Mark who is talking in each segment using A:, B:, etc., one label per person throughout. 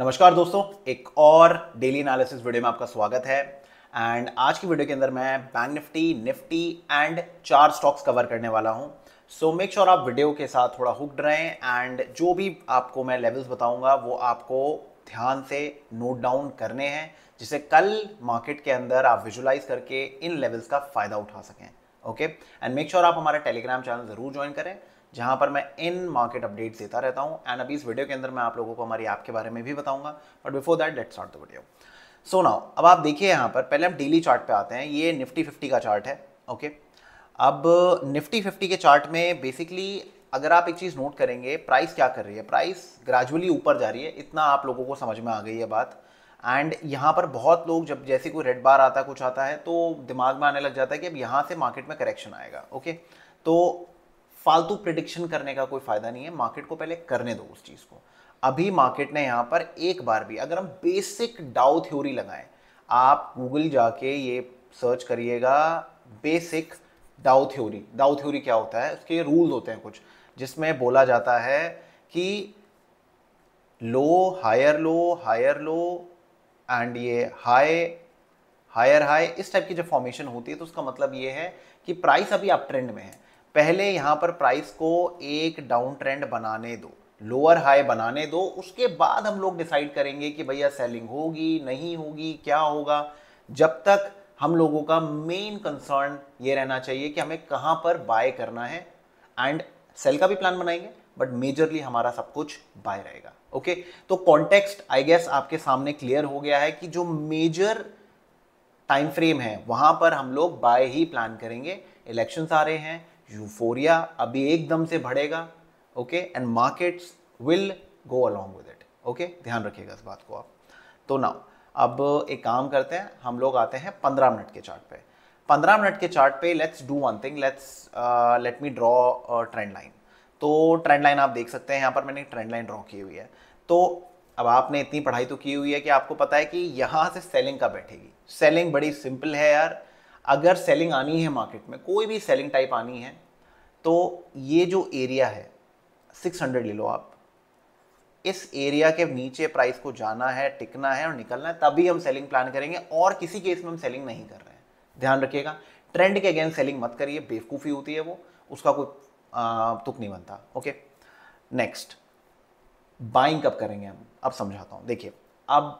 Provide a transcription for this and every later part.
A: नमस्कार दोस्तों एक और डेली एनालिसिस वीडियो में आपका स्वागत है एंड आज की वीडियो के अंदर मैं बैंक निफ्टी निफ्टी एंड चार स्टॉक्स कवर करने वाला हूं सो मेक श्योर आप वीडियो के साथ थोड़ा हुक्ड रहें एंड जो भी आपको मैं लेवल्स बताऊंगा वो आपको ध्यान से नोट डाउन करने हैं जिसे कल मार्केट के अंदर आप विजुलाइज करके इन लेवल्स का फ़ायदा उठा सकें ओके एंड मेक श्योर आप हमारा टेलीग्राम चैनल ज़रूर ज्वाइन करें जहाँ पर मैं इन मार्केट अपडेट्स देता रहता हूँ एंड अभी इस वीडियो के अंदर मैं आप लोगों को हमारी ऐप के बारे में भी बताऊंगा but before that let start the video so now अब आप देखिए यहाँ पर पहले हम डेली चार्ट पे आते हैं ये निफ्टी फिफ्टी का चार्ट है ओके okay? अब निफ्टी फिफ्टी के चार्ट में बेसिकली अगर आप एक चीज़ नोट करेंगे प्राइस क्या कर रही है प्राइस ग्रेजुअली ऊपर जा रही है इतना आप लोगों को समझ में आ गई है बात एंड यहाँ पर बहुत लोग जब जैसे कोई रेड बार आता है कुछ आता है तो दिमाग में आने लग जाता है कि अब यहाँ से मार्केट में करेक्शन आएगा ओके तो फालतू प्रिडिक्शन करने का कोई फ़ायदा नहीं है मार्केट को पहले करने दो उस चीज़ को अभी मार्केट ने यहाँ पर एक बार भी अगर हम बेसिक डाउ थ्योरी लगाएं आप गूगल जाके ये सर्च करिएगा बेसिक डाउ थ्योरी डाउ थ्योरी क्या होता है उसके रूल होते हैं कुछ जिसमें बोला जाता है कि low higher low higher low and ये हाई हायर हाई इस टाइप की जब फॉर्मेशन होती है तो उसका मतलब ये है कि प्राइस अभी अप ट्रेंड में है पहले यहाँ पर प्राइस को एक डाउन ट्रेंड बनाने दो लोअर हाई बनाने दो उसके बाद हम लोग डिसाइड करेंगे कि भैया सेलिंग होगी नहीं होगी क्या होगा जब तक हम लोगों का मेन कंसर्न ये रहना चाहिए कि हमें कहाँ पर बाय करना है एंड सेल का भी प्लान बनाएंगे बट मेजरली हमारा सब कुछ बाय रहेगा ओके तो कॉन्टेक्स्ट आई गेस आपके सामने क्लियर हो गया है कि जो मेजर टाइम फ्रेम है वहां पर हम लोग बाय ही प्लान करेंगे इलेक्शंस आ रहे हैं यूफोरिया अभी एकदम से बढ़ेगा okay and markets will go along with it okay ध्यान रखिएगा इस बात को आप तो नाउ अब एक काम करते हैं हम लोग आते हैं पंद्रह मिनट के चार्ट पे पंद्रह मिनट के चार्ट पे let's do one thing let's let me draw trend line तो ट्रेंड लाइन आप देख सकते हैं यहाँ पर मैंने ट्रेंड लाइन ड्रॉ की हुई है तो अब आपने इतनी पढ़ाई तो की हुई है कि आपको पता है कि यहाँ से सेलिंग कब बैठेगी सेलिंग बड़ी सिंपल है यार अगर सेलिंग आनी है मार्केट में कोई भी सेलिंग टाइप आनी है तो ये जो एरिया है 600 ले लो आप इस एरिया के नीचे प्राइस को जाना है टिकना है और निकलना है तभी हम सेलिंग प्लान करेंगे और किसी केस में हम सेलिंग नहीं कर रहे हैं ध्यान रखिएगा ट्रेंड के अगेंस्ट सेलिंग मत करिए बेवकूफ़ी होती है वो उसका कोई तुक नहीं बनता ओके नेक्स्ट बाइंग कब करेंगे हम अब समझाता हूँ देखिए अब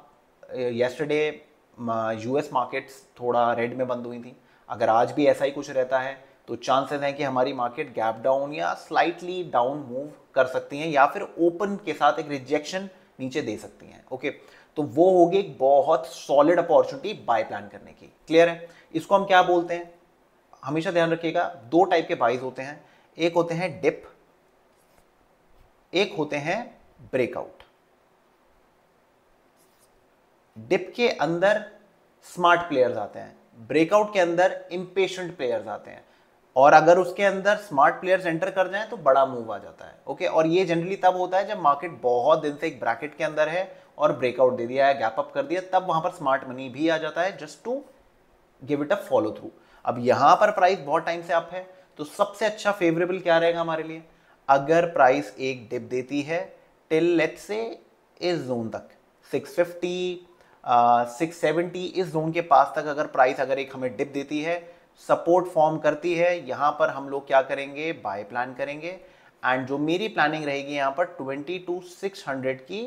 A: येस्टरडे यूएस मार्केट्स थोड़ा रेड में बंद हुई थी अगर आज भी ऐसा ही कुछ रहता है तो चांसेस हैं कि हमारी मार्केट गैप डाउन या स्लाइटली डाउन मूव कर सकती हैं या फिर ओपन के साथ एक रिजेक्शन नीचे दे सकती हैं ओके तो वो होगी एक बहुत सॉलिड अपॉर्चुनिटी बाय प्लान करने की क्लियर है इसको हम क्या बोलते हैं हमेशा ध्यान रखिएगा दो टाइप के बाइज होते हैं एक होते हैं डिप एक होते हैं ब्रेकआउट डिप के अंदर स्मार्ट प्लेयर्स आते हैं ब्रेकआउट के अंदर इम्पेशेंट प्लेयर्स आते हैं और अगर उसके अंदर स्मार्ट प्लेयर्स एंटर कर जाएं तो बड़ा मूव आ जाता है ओके और ये जनरली तब होता है जब मार्केट बहुत दिन से एक ब्रैकेट के अंदर है और ब्रेकआउट दे दिया है गैप अप कर दिया तब वहां पर स्मार्ट मनी भी आ जाता है just to give it a follow through अब यहां पर प्राइस बहुत टाइम से अप है तो सबसे अच्छा फेवरेबल क्या रहेगा हमारे लिए अगर प्राइस एक डिप देती है टिल लेट से इस जोन तक फिफ्टी सिक्स सेवेंटी इस जोन के पास तक अगर प्राइस अगर एक हमें डिप देती है सपोर्ट फॉर्म करती है यहाँ पर हम लोग क्या करेंगे बाय प्लान करेंगे एंड जो मेरी प्लानिंग रहेगी यहाँ पर ट्वेंटी टू सिक्स हंड्रेड की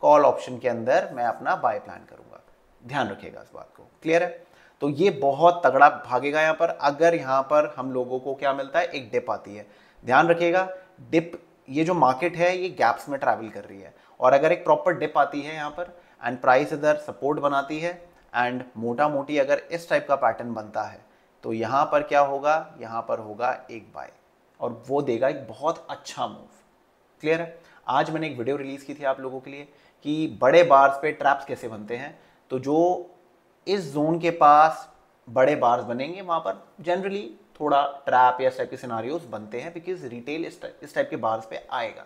A: कॉल ऑप्शन के अंदर मैं अपना बाय प्लान करूँगा ध्यान रखिएगा इस बात को क्लियर है तो ये बहुत तगड़ा भागेगा यहाँ पर अगर यहाँ पर हम लोगों को क्या मिलता है एक डिप आती है ध्यान रखिएगा डिप ये जो मार्केट है ये गैप्स में ट्रैवल कर रही है और अगर एक प्रॉपर डिप आती है यहाँ पर एंड प्राइस इधर सपोर्ट बनाती है एंड मोटा मोटी अगर इस टाइप का पैटर्न बनता है तो यहाँ पर क्या होगा यहाँ पर होगा एक बाय और वो देगा एक बहुत अच्छा मूव क्लियर है आज मैंने एक वीडियो रिलीज़ की थी आप लोगों के लिए कि बड़े बार्स पे ट्रैप्स कैसे बनते हैं तो जो इस जोन के पास बड़े बार्स बनेंगे वहाँ पर जनरली थोड़ा ट्रैप या इस टाइप के सिनारियोज बनते हैं बिकॉज रिटेल इस टाइप के बार्स पे आएगा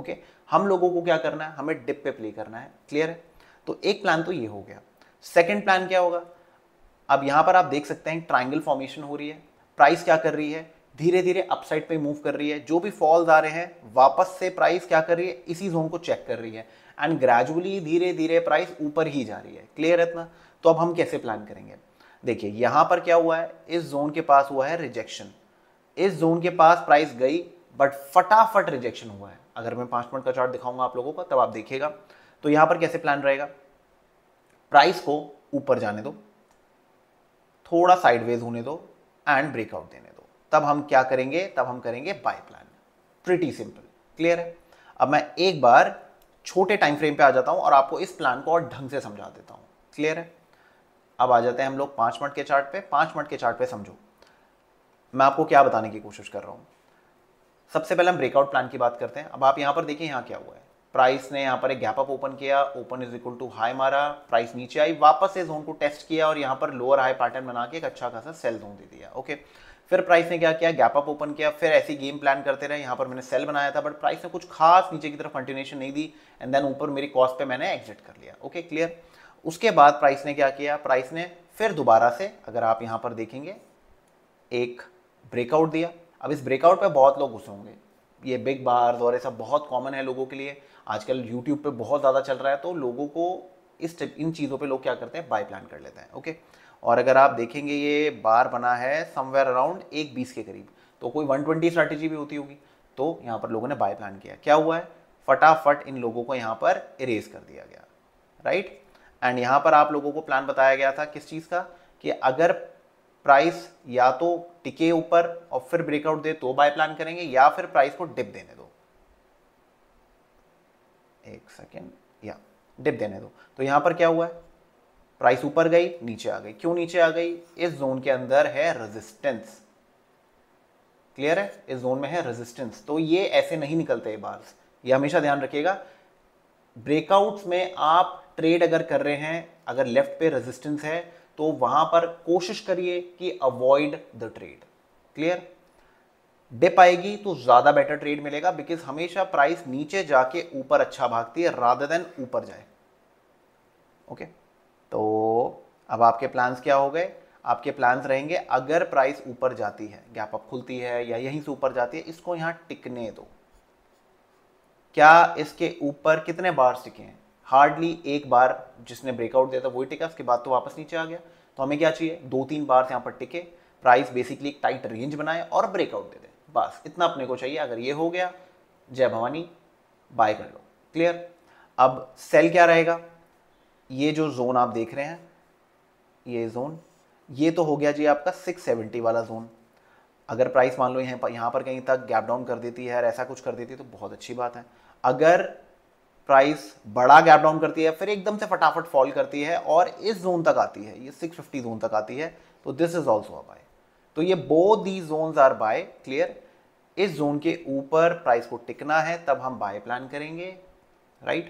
A: ओके हम लोगों को क्या करना है हमें डिप पे प्ले करना है क्लियर है तो एक प्लान तो ये हो गया सेकेंड प्लान क्या होगा अब यहाँ पर आप देख सकते हैं ट्राइंगल फॉर्मेशन हो रही है प्राइस क्या कर रही है धीरे धीरे अपसाइड पे मूव कर रही है जो भी फॉल्स आ रहे हैं वापस से प्राइस क्या कर रही है इसी जोन को चेक कर रही है एंड ग्रेजुअली धीरे धीरे प्राइस ऊपर ही जा रही है क्लियर इतना तो अब हम कैसे प्लान करेंगे देखिए यहाँ पर क्या हुआ है इस जोन के पास हुआ है रिजेक्शन इस जोन के पास प्राइस गई बट फटाफट रिजेक्शन हुआ है अगर मैं पाँच मिनट का चार्ट दिखाऊंगा आप लोगों का तब आप देखिएगा तो यहां पर कैसे प्लान रहेगा प्राइस को ऊपर जाने दो थोड़ा साइडवेज होने दो एंड ब्रेकआउट देने दो तब हम क्या करेंगे तब हम करेंगे buy plan pretty simple clear है अब मैं एक बार छोटे टाइम फ्रेम पे आ जाता हूं और आपको इस प्लान को और ढंग से समझा देता हूं क्लियर है अब आ जाते हैं हम लोग पांच मिनट के चार्ट पे पांच मिनट के चार्ट पे समझो मैं आपको क्या बताने की कोशिश कर रहा हूं सबसे पहले हम ब्रेकआउट प्लान की बात करते हैं अब आप यहां पर देखिए यहां क्या हुआ है प्राइस ने यहाँ पर एक गैप अप ओपन किया open is equal to high मारा प्राइस नीचे आई वापस से जोन को टेस्ट किया और यहाँ पर लोअर हाई पैटर्न बना के एक अच्छा खासा सेल जोन दे दिया ओके फिर प्राइस ने क्या किया गैप अप ओपन किया फिर ऐसी गेम प्लान करते रहे यहाँ पर मैंने सेल बनाया था बट प्राइस ने कुछ खास नीचे की तरफ कंटिन्यूशन नहीं दी एंड देन ऊपर मेरी कॉस्ट पर मैंने एग्जिट कर लिया ओके क्लियर उसके बाद प्राइस ने क्या किया प्राइस ने फिर दोबारा से अगर आप यहाँ पर देखेंगे एक ब्रेकआउट दिया अब इस ब्रेकआउट पर बहुत लोग घुसे होंगे ये बिग बार्स और ये सब बहुत कॉमन है लोगों के लिए आजकल यूट्यूब पे बहुत ज़्यादा चल रहा है तो लोगों को इस इन चीज़ों पे लोग क्या करते हैं बाय प्लान कर लेते हैं ओके और अगर आप देखेंगे ये बार बना है समवेयर अराउंड एक बीस के करीब तो कोई वन ट्वेंटी स्ट्रैटेजी भी होती होगी तो यहाँ पर लोगों ने बाय प्लान किया क्या हुआ है फटाफट इन लोगों को यहाँ पर इरेज कर दिया गया राइट एंड यहाँ पर आप लोगों को प्लान बताया गया था किस चीज़ का कि अगर प्राइस या तो टिके ऊपर और फिर ब्रेकआउट दे तो बाय प्लान करेंगे या फिर प्राइस को डिप देने दो एक सेकेंड या डिप देने दो तो यहाँ पर क्या हुआ है प्राइस ऊपर गई नीचे आ गई क्यों नीचे आ गई इस जोन के अंदर है रेजिस्टेंस क्लियर है इस जोन में है रेजिस्टेंस तो ये ऐसे नहीं निकलते बार्स ये हमेशा ध्यान रखिएगा ब्रेकआउट्स में आप ट्रेड अगर कर रहे हैं अगर लेफ्ट पे रेजिस्टेंस है तो वहां पर कोशिश करिए कि avoid the trade clear dip आएगी तो ज़्यादा बेटर ट्रेड मिलेगा बिकॉज हमेशा प्राइस नीचे जाके ऊपर अच्छा भागती है राधर देन ऊपर जाए ओके तो अब आपके प्लान्स क्या हो गए आपके प्लान्स रहेंगे अगर प्राइस ऊपर जाती है गैप अप खुलती है या यहीं से ऊपर जाती है इसको यहाँ टिकने दो क्या इसके ऊपर कितने बार्स टिके हैं हार्डली एक बार जिसने ब्रेकआउट दिया था वही टिका उसके बाद तो वापस नीचे आ गया तो हमें क्या चाहिए दो तीन बार यहाँ पर टिके प्राइस बेसिकली एक टाइट रेंज बनाए और ब्रेकआउट दे दे बस इतना अपने को चाहिए अगर ये हो गया जय भवानी बाय कर लो क्लियर अब सेल क्या रहेगा ये जो जोन आप देख रहे हैं ये जोन ये तो हो गया जी आपका 670 वाला जोन अगर प्राइस मान लो यहाँ पर यहाँ पर कहीं तक गैप डाउन कर देती है और ऐसा कुछ कर देती है तो बहुत अच्छी बात है अगर प्राइस बड़ा गैप डाउन करती है फिर एकदम से फटाफट फॉल करती है और इस जोन तक आती है ये 650 जोन तक आती है तो this is also a buy तो ये both the zones are buy clear इस जोन के ऊपर प्राइस को टिकना है तब हम बाय प्लान करेंगे right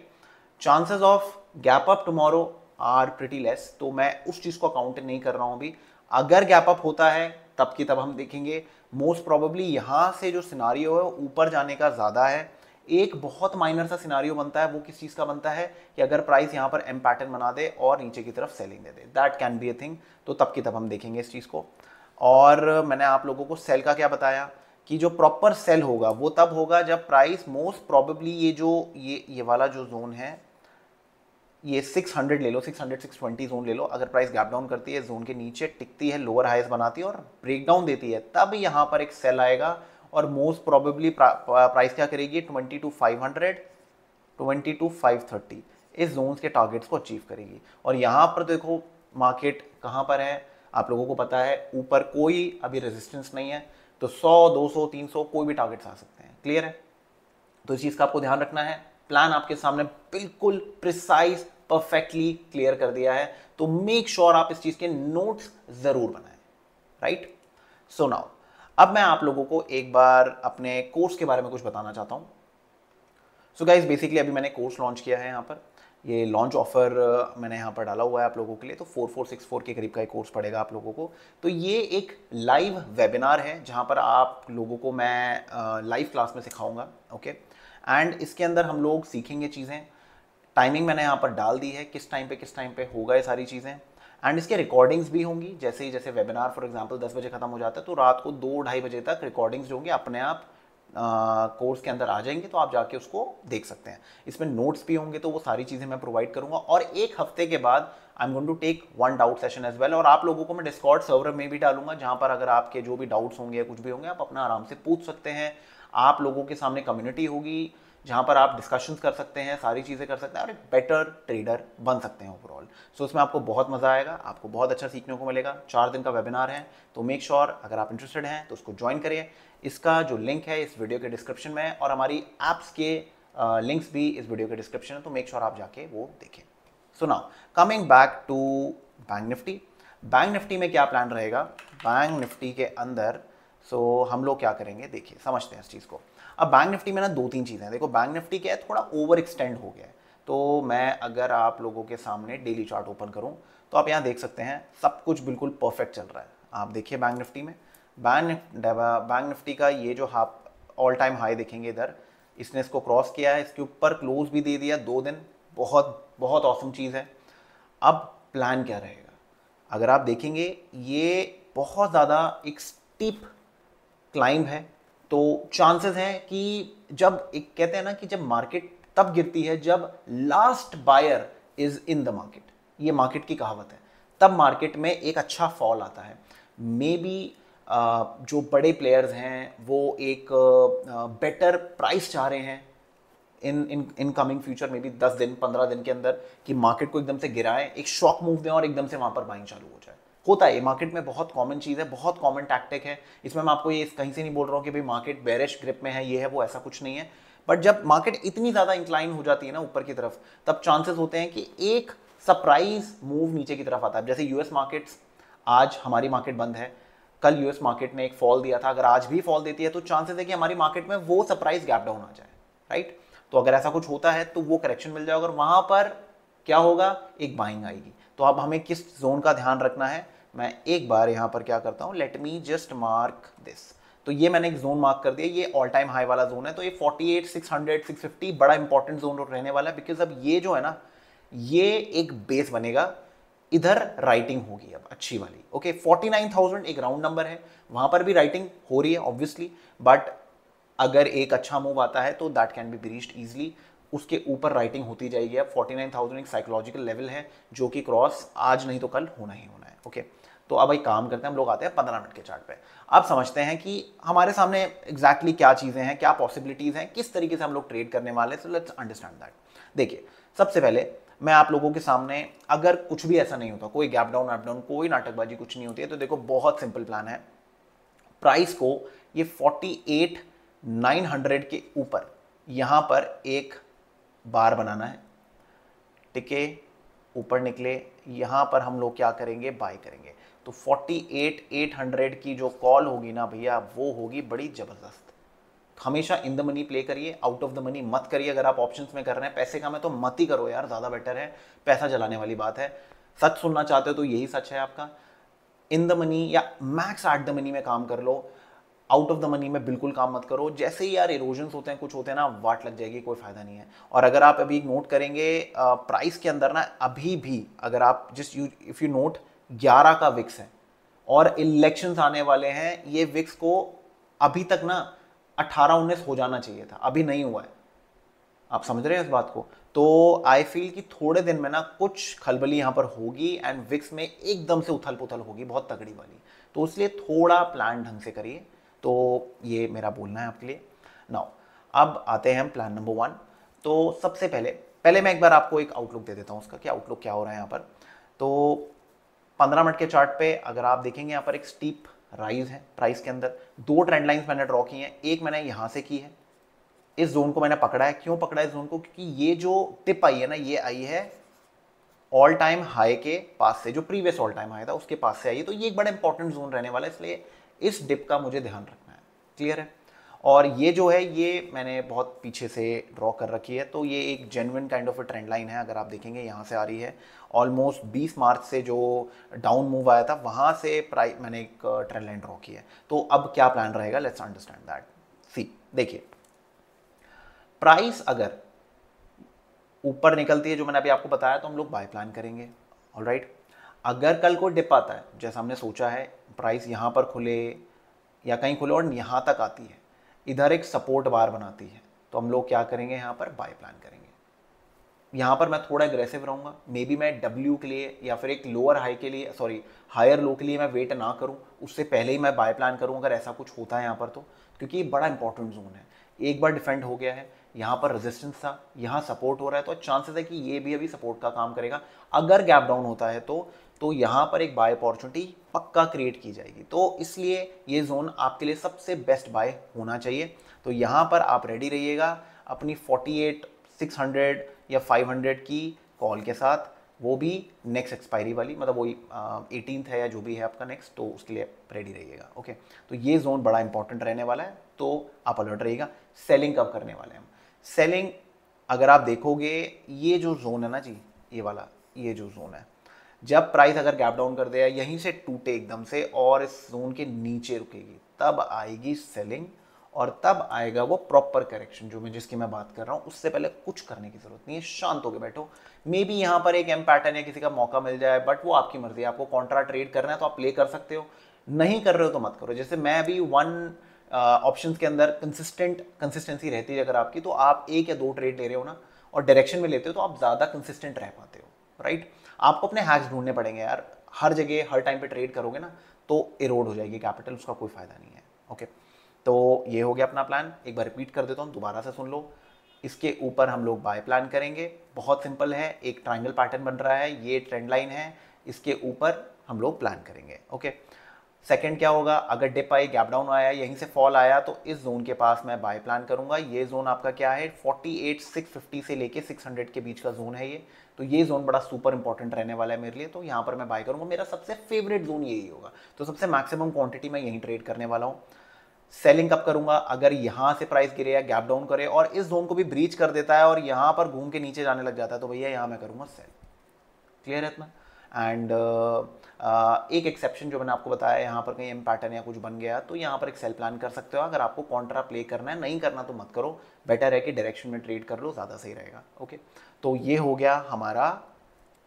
A: chances of gap up tomorrow are pretty less तो मैं उस चीज़ को काउंट नहीं कर रहा हूं अभी अगर गैप अप होता है तब की तब हम देखेंगे मोस्ट प्रोबेबली यहां से जो सिनारियो है ऊपर जाने का ज़्यादा है एक बहुत माइनर सा सिनारियो बनता है वो किस चीज़ का बनता है कि अगर प्राइस यहां पर एम पैटर्न बना दे और नीचे की तरफ सेलिंग दे दे that can be a thing तो तब की तब हम देखेंगे इस चीज़ को और मैंने आप लोगों को सेल का क्या बताया कि जो प्रॉपर सेल होगा वो तब होगा जब प्राइस मोस्ट प्रॉबेबली ये जो ये ये वाला जो जोन है ये 600 ले लो 600 620 जोन ले लो अगर प्राइस गैप डाउन करती है जोन के नीचे टिकती है लोअर हाइस बनाती है और ब्रेक डाउन देती है तब यहाँ पर एक सेल आएगा और मोस्ट प्रॉबेबली प्राइस क्या करेगी twenty two five hundred twenty two five thirty इस जोन्स के टारगेट्स को अचीव करेगी और यहाँ पर देखो मार्केट कहाँ पर है आप लोगों को पता है ऊपर कोई अभी रेजिस्टेंस नहीं है तो 100, 200, 300 कोई भी टारगेट्स आ सकते हैं क्लियर है तो इस चीज़ का आपको ध्यान रखना है प्लान आपके सामने बिल्कुल प्रिसाइज परफेक्टली क्लियर कर दिया है तो मेक श्योर sure आप इस चीज़ के नोट्स ज़रूर बनाएं राइट सो नाउ अब मैं आप लोगों को एक बार अपने कोर्स के बारे में कुछ बताना चाहता हूं सो गाइज बेसिकली अभी मैंने कोर्स लॉन्च किया है यहां पर ये लॉन्च ऑफर मैंने यहाँ पर डाला हुआ है आप लोगों के लिए तो 4464 के करीब का एक कोर्स पड़ेगा आप लोगों को तो ये एक लाइव वेबिनार है जहाँ पर आप लोगों को मैं लाइव क्लास में सिखाऊंगा ओके एंड इसके अंदर हम लोग सीखेंगे चीज़ें टाइमिंग मैंने यहाँ पर डाल दी है किस टाइम पे किस टाइम पे होगा ये सारी चीज़ें एंड इसके रिकॉर्डिंग्स भी होंगी जैसे ही जैसे वेबिनार फॉर एग्जाम्पल दस बजे खत्म हो जाता है तो रात को दो ढाई बजे तक रिकॉर्डिंग्स जो होंगी अपने आप कोर्स के अंदर आ जाएंगे तो आप जाके उसको देख सकते हैं इसमें नोट्स भी होंगे तो वो सारी चीज़ें मैं प्रोवाइड करूंगा और एक हफ्ते के बाद I am going to take one doubt session as well और आप लोगों को मैं डिस्कॉर्ड सर्वर में भी डालूंगा जहां पर अगर आपके जो भी डाउट्स होंगे या कुछ भी होंगे आप अपना आराम से पूछ सकते हैं आप लोगों के सामने कम्युनिटी होगी जहाँ पर आप डिस्कशन कर सकते हैं सारी चीज़ें कर सकते हैं और एक बेटर ट्रेडर बन सकते हैं ओवरऑल सो so, इसमें आपको बहुत मज़ा आएगा आपको बहुत अच्छा सीखने को मिलेगा चार दिन का वेबिनार है तो मेक श्योर sure, अगर आप इंटरेस्टेड हैं तो उसको ज्वाइन करिए इसका जो लिंक है इस वीडियो के डिस्क्रिप्शन में है और हमारी ऐप्स के लिंक्स uh, भी इस वीडियो के डिस्क्रिप्शन में तो मेक श्योर sure आप जाके वो देखें so now coming back to bank Nifty bank Nifty में क्या प्लान रहेगा बैंक निफ्टी के अंदर सो so, हम लोग क्या करेंगे देखिए समझते हैं इस चीज़ को अब बैंक निफ्टी में ना दो तीन चीज़ें देखो बैंक निफ्टी क्या है थोड़ा ओवर एक्सटेंड हो गया है तो मैं अगर आप लोगों के सामने डेली चार्ट ओपन करूँ तो आप यहाँ देख सकते हैं सब कुछ बिल्कुल परफेक्ट चल रहा है आप देखिए बैंक निफ्टी में बैंक बैंक निफ्टी का ये जो हाफ ऑल टाइम हाई देखेंगे इधर इसने इसको क्रॉस किया है इसके ऊपर क्लोज भी दे दिया दो दिन बहुत बहुत औसम चीज़ है अब प्लान क्या रहेगा अगर आप देखेंगे ये बहुत ज़्यादा एक स्टीप क्लाइंब है तो चांसेस हैं कि जब एक कहते हैं ना कि जब मार्केट तब गिरती है जब last buyer is in the market ये मार्केट की कहावत है तब मार्केट में एक अच्छा फॉल आता है मे बी जो बड़े प्लेयर्स हैं वो एक बेटर प्राइस चाह रहे हैं इन इन इन कमिंग फ्यूचर में भी दस दिन पंद्रह दिन के अंदर कि मार्केट को एकदम से गिराएं एक शॉक मूव दें और एकदम से वहाँ पर बाइंग चालू हो जाए होता है मार्केट में बहुत कॉमन चीज़ है बहुत कॉमन टैक्टिक है इसमें मैं आपको ये कहीं से नहीं बोल रहा हूँ कि भाई मार्केट बेरिश ग्रिप में है ये है वो ऐसा कुछ नहीं है बट जब मार्केट इतनी ज़्यादा इंक्लाइन हो जाती है ना ऊपर की तरफ तब चांसेस होते हैं कि एक सरप्राइज मूव नीचे की तरफ आता है जैसे यूएस मार्केट्स आज हमारी मार्केट बंद है कल यूएस मार्केट ने एक फॉल दिया था अगर आज भी फॉल देती है तो चांसेस है कि हमारी मार्केट में वो सरप्राइज गैप डाउन आ जाए राइट तो अगर ऐसा कुछ होता है तो वो करेक्शन मिल जाएगा और वहां पर क्या होगा एक बाइंग आएगी तो अब हमें किस जोन का ध्यान रखना है मैं एक बार यहाँ पर क्या करता हूँ let me just mark this तो ये मैंने एक जोन मार्क कर दिया ये ऑल टाइम हाई वाला जोन है तो ये 48, 600, 650 बड़ा इंपॉर्टेंट जोन रहने वाला है बिकॉज अब ये जो है ना ये एक बेस बनेगा इधर राइटिंग होगी अब अच्छी वाली ओके फोर्टी नाइन थाउजेंड एक राउंड नंबर है वहां पर भी राइटिंग हो रही है ऑब्वियसली बट अगर एक अच्छा मूव आता है तो that can be reached easily उसके ऊपर राइटिंग होती जाएगी अब फोर्टी नाइन थाउजेंड एक साइकोलॉजिकल लेवल है जो कि क्रॉस आज नहीं तो कल होना ही होना है ओके तो अब एक काम करते हैं हम लोग आते हैं पंद्रह मिनट के चार्ट पे अब समझते हैं कि हमारे सामने एग्जैक्टली exactly क्या चीज़ें हैं क्या पॉसिबिलिटीज़ हैं किस तरीके से हम लोग ट्रेड करने वाले हैं सो लेट्स अंडरस्टैंड दैट देखिए सबसे पहले मैं आप लोगों के सामने अगर कुछ भी ऐसा नहीं होता कोई गैप डाउन अप डाउन कोई नाटकबाजी कुछ नहीं होती है तो देखो बहुत सिंपल प्लान है प्राइस को ये फोर्टी एट नाइन हंड्रेड के ऊपर यहाँ पर एक बार बनाना है टिके ऊपर निकले यहाँ पर हम लोग क्या करेंगे बाय करेंगे तो 48,800 की जो कॉल होगी ना भैया वो होगी बड़ी ज़बरदस्त हमेशा इन द मनी प्ले करिए आउट ऑफ द मनी मत करिए अगर आप ऑप्शन में कर रहे हैं पैसे का मैं तो मत ही करो यार ज़्यादा बेटर है पैसा जलाने वाली बात है सच सुनना चाहते हो तो यही सच है आपका इन द मनी या मैक्स एट द मनी में काम कर लो आउट ऑफ द मनी में बिल्कुल काम मत करो जैसे ही यार इरोजन होते हैं कुछ होते हैं ना वाट लग जाएगी कोई फ़ायदा नहीं है और अगर आप अभी नोट करेंगे प्राइस के अंदर ना अभी भी अगर आप just you if you note ग्यारह का विक्स है और इलेक्शंस आने वाले हैं ये विक्स को अभी तक ना अट्ठारह उन्नीस हो जाना चाहिए था अभी नहीं हुआ है आप समझ रहे हैं इस बात को तो आई फील कि थोड़े दिन में ना कुछ खलबली यहाँ पर होगी एंड विक्स में एकदम से उथल पुथल होगी बहुत तगड़ी वाली तो इसलिए थोड़ा प्लान ढंग से करिए तो ये मेरा बोलना है आपके लिए नाउ अब आते हैं हम प्लान नंबर वन तो सबसे पहले पहले मैं एक बार आपको एक आउटलुक दे देता हूँ उसका कि आउटलुक क्या हो रहा है यहाँ पर तो पंद्रह मिनट के चार्ट पे अगर आप देखेंगे यहाँ पर एक स्टीप राइज है प्राइस के अंदर दो ट्रेंड लाइन्स मैंने ड्रॉ की हैं एक मैंने यहाँ से की है इस जोन को मैंने पकड़ा है क्यों पकड़ा है इस जोन को क्योंकि ये जो टिप आई है ना ये आई है ऑल टाइम हाई के पास से जो प्रीवियस ऑल टाइम हाई था उसके पास से आई है तो ये एक बड़ा इंपॉर्टेंट जोन रहने वाला है इसलिए इस डिप का मुझे ध्यान रखना है क्लियर है और ये जो है ये मैंने बहुत पीछे से ड्रॉ कर रखी है तो ये एक genuine kind of a trend line है अगर आप देखेंगे यहाँ से आ रही है ऑलमोस्ट 20 मार्च से जो डाउन मूव आया था वहाँ से प्राइ मैंने एक ट्रेंड लाइन ड्रॉ की है तो अब क्या प्लान रहेगा लेट्स अंडरस्टैंड दैट सी देखिए प्राइस अगर ऊपर निकलती है जो मैंने अभी आपको बताया तो हम लोग बाय प्लान करेंगे ऑल राइट अगर कल को डिप आता है जैसा हमने सोचा है प्राइस यहाँ पर खुले या कहीं खुले और यहाँ तक आती है इधर एक सपोर्ट बार बनाती है तो हम लोग क्या करेंगे यहाँ पर बाय प्लान करेंगे यहाँ पर मैं थोड़ा एग्रेसिव रहूँगा मे बी मैं डब्ल्यू के लिए या फिर एक लोअर हाई के लिए सॉरी हायर लो के लिए मैं वेट ना करूँ उससे पहले ही मैं बाय प्लान करूँ अगर ऐसा कुछ होता है यहाँ पर तो क्योंकि ये बड़ा इंपॉर्टेंट जोन है एक बार डिफेंड हो गया है यहाँ पर रेजिस्टेंस था यहाँ सपोर्ट हो रहा है तो चांसेस है कि ये भी अभी सपोर्ट का काम करेगा अगर गैप डाउन होता है तो तो यहाँ पर एक बाय अपॉर्चुनिटी पक्का क्रिएट की जाएगी तो इसलिए ये जोन आपके लिए सबसे बेस्ट बाय होना चाहिए तो यहाँ पर आप रेडी रहिएगा अपनी 48, 600 या 500 की कॉल के साथ वो भी नेक्स्ट एक्सपायरी वाली मतलब वही एटीनथ है या जो भी है आपका नेक्स्ट तो उसके लिए रेडी रहिएगा ओके तो ये जोन बड़ा इंपॉर्टेंट रहने वाला है तो आप अलर्ट रहिएगा सेलिंग कब करने वाले हैं हम सेलिंग अगर आप देखोगे ये जो जोन है ना जी ये वाला ये जो जोन है जब प्राइस अगर गैप डाउन कर दिया यहीं से टूटे एकदम से और इस जोन के नीचे रुकेगी तब आएगी सेलिंग और तब आएगा वो प्रॉपर करेक्शन जो मैं जिसकी मैं बात कर रहा हूँ उससे पहले कुछ करने की जरूरत नहीं है शांत होकर बैठो मे बी यहाँ पर एक एम पैटर्न या किसी का मौका मिल जाए बट वो आपकी मर्जी है आपको कॉन्ट्रा ट्रेड करना है तो आप प्ले कर सकते हो नहीं कर रहे हो तो मत करो जैसे मैं भी वन ऑप्शन के अंदर कंसिस्टेंट कंसिस्टेंसी रहती है अगर आपकी तो आप एक या दो ट्रेड ले रहे हो ना और डायरेक्शन में लेते हो तो आप ज़्यादा कंसिस्टेंट रह पाते हो राइट right? आपको अपने हैक्स ढूंढने पड़ेंगे यार हर जगह हर टाइम पे ट्रेड करोगे ना तो इरोड हो जाएगी कैपिटल उसका कोई फ़ायदा नहीं है ओके तो ये हो गया अपना प्लान एक बार रिपीट कर देता हूँ दोबारा से सुन लो इसके ऊपर हम लोग बाय प्लान करेंगे बहुत सिंपल है एक ट्राइंगल पैटर्न बन रहा है ये ट्रेंड लाइन है इसके ऊपर हम लोग प्लान करेंगे ओके सेकेंड क्या होगा अगर डिप आई गैप डाउन आया यहीं से फॉल आया तो इस जोन के पास मैं बाय प्लान करूंगा ये जोन आपका क्या है 48 650 से लेके 600 के बीच का जोन है ये तो ये जोन बड़ा सुपर इंपॉर्टेंट रहने वाला है मेरे लिए तो यहाँ पर मैं बाय करूँगा मेरा सबसे फेवरेट जोन यही होगा तो सबसे मैक्सिमम क्वांटिटी मैं यहीं ट्रेड करने वाला हूँ सेलिंग कब करूंगा अगर यहाँ से प्राइस गिरे या गैप डाउन करे और इस जोन को भी ब्रीच कर देता है और यहाँ पर घूम के नीचे जाने लग जाता है तो भैया यहाँ मैं करूँगा सेल क्लियर है इतना एंड uh, एक एक्सेप्शन जो मैंने आपको बताया यहाँ पर कहीं एम पैटर्न या कुछ बन गया तो यहाँ पर एक सेल प्लान कर सकते हो अगर आपको कॉन्ट्रा प्ले करना है नहीं करना तो मत करो बेटर है कि डायरेक्शन में ट्रेड कर लो ज़्यादा सही रहेगा ओके तो ये हो गया हमारा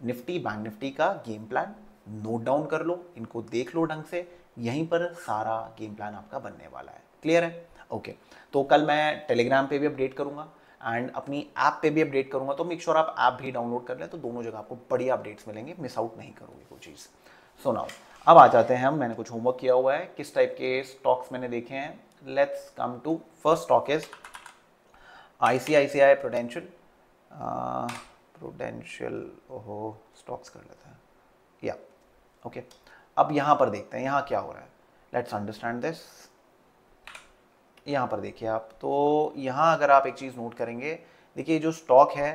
A: निफ्टी बैंक निफ्टी का गेम प्लान नोट डाउन कर लो इनको देख लो ढंग से यहीं पर सारा गेम प्लान आपका बनने वाला है क्लियर है ओके तो कल मैं टेलीग्राम पे भी अपडेट करूँगा एंड अपनी ऐप पे भी अपडेट करूंगा तो मेक श्योर sure आप ऐप भी डाउनलोड कर लें तो दोनों जगह आपको बढ़िया अपडेट्स मिलेंगे मिस आउट नहीं करोगे कोई चीज़ सो so नाउ अब आ जाते हैं हम मैंने कुछ होमवर्क किया हुआ है किस टाइप के स्टॉक्स मैंने देखे हैं let's come to first stock is I C I C I prudential prudential ओहो स्टॉक्स कर लेते हैं या ओके अब यहाँ पर देखते हैं यहाँ क्या हो रहा है लेट्स अंडरस्टैंड दिस यहाँ पर देखिए आप तो यहाँ अगर आप एक चीज़ नोट करेंगे देखिए जो स्टॉक है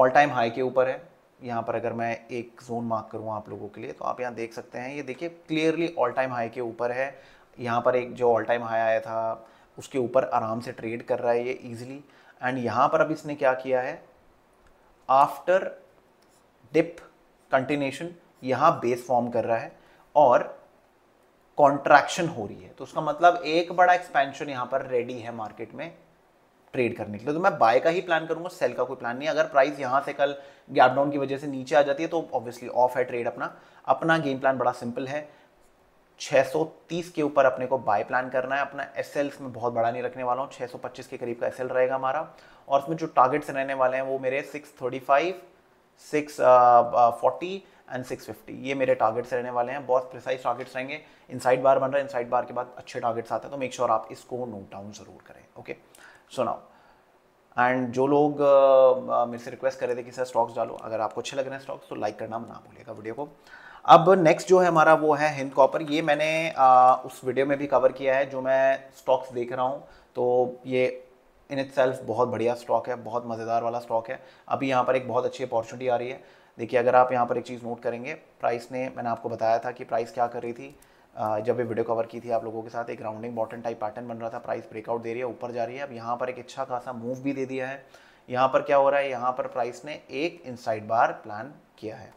A: ऑल टाइम हाई के ऊपर है यहाँ पर अगर मैं एक जोन मार्क करूँ आप लोगों के लिए तो आप यहाँ देख सकते हैं ये देखिए क्लियरली ऑल टाइम हाई के ऊपर है यहाँ पर एक जो ऑल टाइम हाई आया था उसके ऊपर आराम से ट्रेड कर रहा है ये ईजिली एंड यहाँ पर अब इसने क्या किया है आफ्टर डिप कंटिन्यूशन यहाँ बेस फॉर्म कर रहा है और कॉन्ट्रैक्शन हो रही है तो उसका मतलब एक बड़ा एक्सपेंशन यहाँ पर रेडी है मार्केट में ट्रेड करने के लिए तो मैं बाय का ही प्लान करूंगा सेल का कोई प्लान नहीं अगर प्राइस यहाँ से कल गैप डाउन की वजह से नीचे आ जाती है तो ऑब्वियसली ऑफ है ट्रेड अपना अपना गेम प्लान बड़ा सिंपल है 630 के ऊपर अपने को बाय प्लान करना है अपना एस एल में बहुत बड़ा नहीं रखने वाला हूँ 625 के करीब का एस रहेगा हमारा और उसमें जो टारगेट्स रहने वाले हैं वो मेरे 635, 640 एंड 650 ये मेरे टारगेट्स रहने वाले हैं बहुत प्रिसाइज टारगेट्स रहेंगे इनसाइड बार बन रहा है इनसाइड बार के बाद अच्छे टारगेट्स आते हैं तो मेक श्योर sure आप इसको नोट डाउन ज़रूर करें ओके okay? सुनाओ एंड जो लोग मेरे से रिक्वेस्ट कर रहे थे कि सर स्टॉक्स डालो अगर आपको अच्छे लग रहे हैं स्टॉक्स तो लाइक करना ना भूलिएगा वीडियो को अब नेक्स्ट जो है हमारा वो है हिंद कॉपर ये मैंने आ, उस वीडियो में भी कवर किया है जो मैं स्टॉक्स देख रहा हूँ तो ये इन इट सेल्फ बहुत बढ़िया स्टॉक है बहुत मज़ेदार वाला स्टॉक है अभी यहाँ पर एक बहुत अच्छी अपॉर्चुनिटी आ रही है देखिए अगर आप यहाँ पर एक चीज़ नोट करेंगे प्राइस ने मैंने आपको बताया था कि प्राइस क्या कर रही थी जब ये वीडियो कवर की थी आप लोगों के साथ एक राउंडिंग बॉटन टाइप पैटर्न बन रहा था प्राइस ब्रेकआउट दे रही है ऊपर जा रही है अब यहाँ पर एक अच्छा खासा मूव भी दे दिया है यहाँ पर क्या हो रहा है यहाँ पर प्राइस ने एक इनसाइड बार प्लान किया है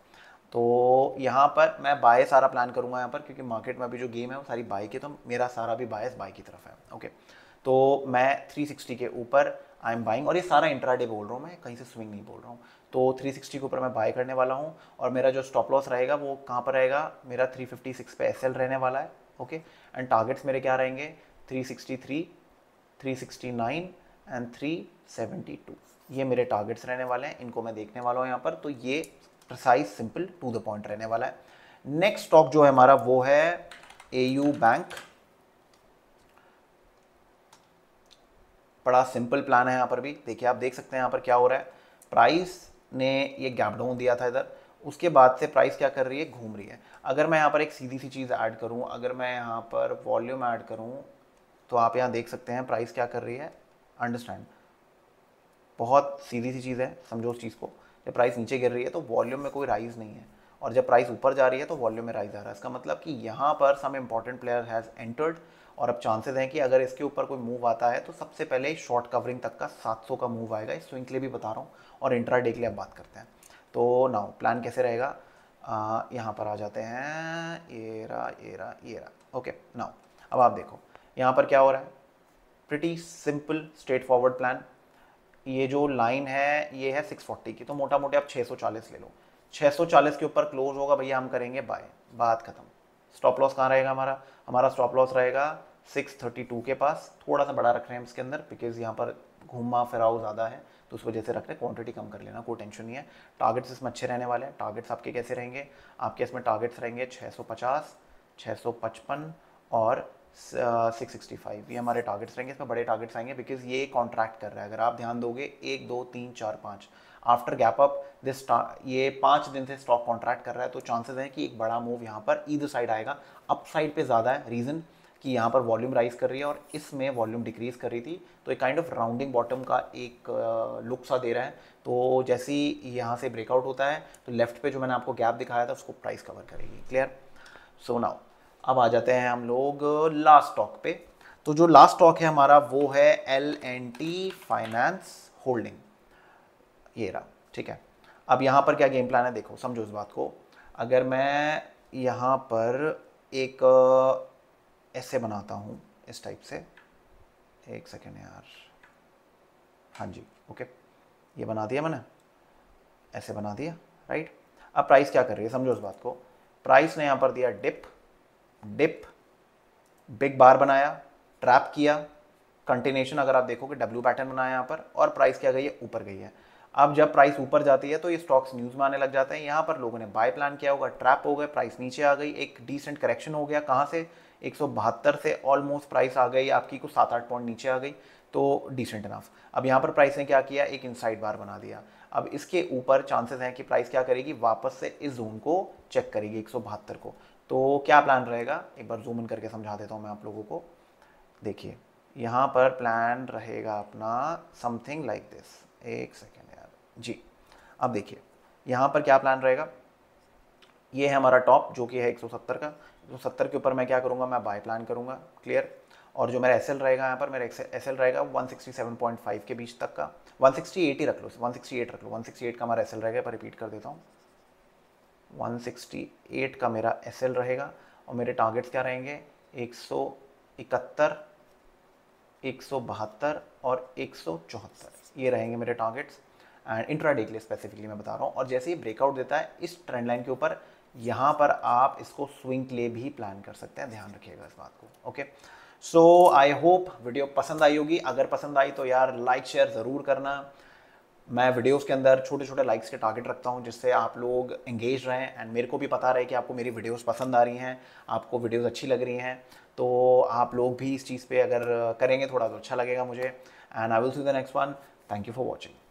A: तो यहाँ पर मैं बाय सारा प्लान करूँगा यहाँ पर क्योंकि मार्केट में अभी जो गेम है वो सारी बाय की तो मेरा सारा भी बायस बाय की तरफ है ओके तो मैं 360 के ऊपर आई एम बाइंग और ये सारा इंट्राडे बोल रहा हूँ मैं कहीं से स्विंग नहीं बोल रहा हूँ तो 360 के ऊपर मैं बाय करने वाला हूँ और मेरा जो स्टॉप लॉस रहेगा वो कहाँ पर रहेगा मेरा 356 पे एसएल रहने वाला है ओके एंड टारगेट्स मेरे क्या रहेंगे 363, 369 एंड 372 ये मेरे टारगेट्स रहने वाले हैं इनको मैं देखने वाला हूँ यहाँ पर तो ये precise simple to the point रहने वाला है नेक्स्ट स्टॉक जो है हमारा वो है ए बैंक बड़ा सिंपल प्लान है यहाँ पर भी देखिए आप देख सकते हैं यहाँ पर क्या हो रहा है प्राइस ने ये गैप डाउन दिया था इधर उसके बाद से प्राइस क्या कर रही है घूम रही है अगर मैं यहाँ पर एक सीधी सी चीज़ ऐड करूँ अगर मैं यहाँ पर वॉल्यूम ऐड करूँ तो आप यहाँ देख सकते हैं प्राइस क्या कर रही है अंडरस्टैंड बहुत सीधी सी चीज़ है समझो उस चीज़ को जब प्राइस नीचे गिर रही है तो वॉल्यूम में कोई राइज नहीं है और जब प्राइस ऊपर जा रही है तो वॉल्यूम में राइज आ रहा है इसका मतलब कि यहाँ पर some important player has entered और अब चांसेस हैं कि अगर इसके ऊपर कोई मूव आता है तो सबसे पहले शॉर्ट कवरिंग तक का 700 का मूव आएगा इस स्विंग के लिए भी बता रहा हूँ और इंट्रा डे के लिए अब बात करते हैं तो नाउ प्लान कैसे रहेगा यहाँ पर आ जाते हैं ये एरा ये ये ओके नाउ अब आप देखो यहाँ पर क्या हो रहा है pretty simple straightforward plan ये जो लाइन है ये है 640 की तो मोटा मोटे आप 640 ले लो 640 के ऊपर क्लोज होगा भैया हम करेंगे बाय बात खत्म स्टॉप लॉस कहाँ रहेगा हमारा हमारा स्टॉप लॉस रहेगा 632 के पास थोड़ा सा बड़ा रख रहे हैं इसके अंदर बिकॉज यहाँ पर घूमा फिराव ज़्यादा है तो उस वजह से रख रहे क्वान्टिटी कम कर लेना कोई टेंशन नहीं है टारगेट्स इसमें अच्छे रहने वाले हैं टारगेट्स आपके कैसे रहेंगे आपके इसमें टारगेट्स रहेंगे 650, 655 और सिक्स सिक्सटी फाइव ये हमारे टारगेट्स रहेंगे इसमें बड़े टारगेट्स आएंगे बिकॉज ये कॉन्ट्रैक्ट कर रहा है अगर आप ध्यान दोगे एक दो तीन चार पाँच आफ्टर गैप अप दिस ये पाँच दिन से स्टॉक कॉन्ट्रैक्ट कर रहा है तो चांसेस हैं कि एक बड़ा मूव यहाँ पर ईद साइड आएगा अप साइड पर ज़्यादा है रीज़न कि यहाँ पर वॉल्यूम राइज कर रही है और इसमें वॉल्यूम डिक्रीज कर रही थी तो एक काइंड ऑफ राउंडिंग बॉटम का एक लुक सा दे रहा है तो जैसे ही यहाँ से ब्रेकआउट होता है तो लेफ्ट पे जो मैंने आपको गैप दिखाया था उसको प्राइस कवर करेगी क्लियर सो नाउ अब आ जाते हैं हम लोग लास्ट स्टॉक पे तो जो लास्ट स्टॉक है हमारा वो है L and T finance holding ये रहा ठीक है अब यहाँ पर क्या गेम प्लान है देखो समझो इस बात को अगर मैं यहाँ पर एक ऐसे बनाता हूँ इस टाइप से एक सेकेंड यार हाँ जी ओके ये बना दिया मैंने ऐसे बना दिया राइट अब प्राइस क्या कर रही है समझो इस बात को प्राइस ने यहाँ पर दिया डिप डिप बिग बार बनाया ट्रैप किया कंटिन्यूशन अगर आप देखोगे डब्ल्यू पैटर्न बनाया यहाँ पर और प्राइस क्या गई है ऊपर गई है अब जब प्राइस ऊपर जाती है तो ये स्टॉक्स न्यूज़ में आने लग जाते हैं यहाँ पर लोगों ने बाय प्लान किया होगा ट्रैप हो गए प्राइस नीचे आ गई एक डिसेंट करेक्शन हो गया कहाँ से एक से ऑलमोस्ट प्राइस आ गई आपकी कुछ सात आठ पॉइंट नीचे आ गई तो डिसेंट इनाफ अब यहाँ पर प्राइस ने क्या किया एक इनसाइड बार बना दिया अब इसके ऊपर चांसेस हैं कि प्राइस क्या करेगी वापस से इस जोन को चेक करेगी एक को तो क्या प्लान रहेगा एक बार जूम इन करके समझा देता हूँ मैं आप लोगों को देखिए यहाँ पर प्लान रहेगा अपना समथिंग लाइक दिस एक सेकेंड जी अब देखिए यहाँ पर क्या प्लान रहेगा ये है हमारा टॉप जो कि है 170 का 170 के ऊपर मैं क्या करूँगा मैं बाय प्लान करूँगा क्लियर और जो मेरा एस रहेगा यहाँ पर मेरा एस रहेगा 167.5 के बीच तक का 168 ही रख लो 168 रख लो 168 का हमारा एस रहेगा पर रिपीट कर देता हूँ 168 का मेरा एस रहेगा और मेरे टारगेट्स क्या रहेंगे एक सौ इकहत्तर एक सौ बहत्तर और एक सौ चौहत्तर ये रहेंगे मेरे टारगेट्स एंड इंट्राडे के लिए स्पेसिफिकली मैं बता रहा हूँ और जैसे ही ब्रेकआउट देता है इस ट्रेंड लाइन के ऊपर यहाँ पर आप इसको स्विंग के लिए भी प्लान कर सकते हैं ध्यान रखिएगा इस बात को okay so I hope video पसंद आई होगी अगर पसंद आई तो यार लाइक शेयर ज़रूर करना मैं वीडियोस के अंदर छोटे छोटे लाइक्स के टारगेट रखता हूँ जिससे आप लोग इंगेज रहें एंड मेरे को भी पता रहे कि आपको मेरी वीडियोस पसंद आ रही हैं आपको वीडियोस अच्छी लग रही हैं तो आप लोग भी इस चीज़ पे अगर करेंगे थोड़ा तो अच्छा लगेगा मुझे and I will see the next one thank you for watching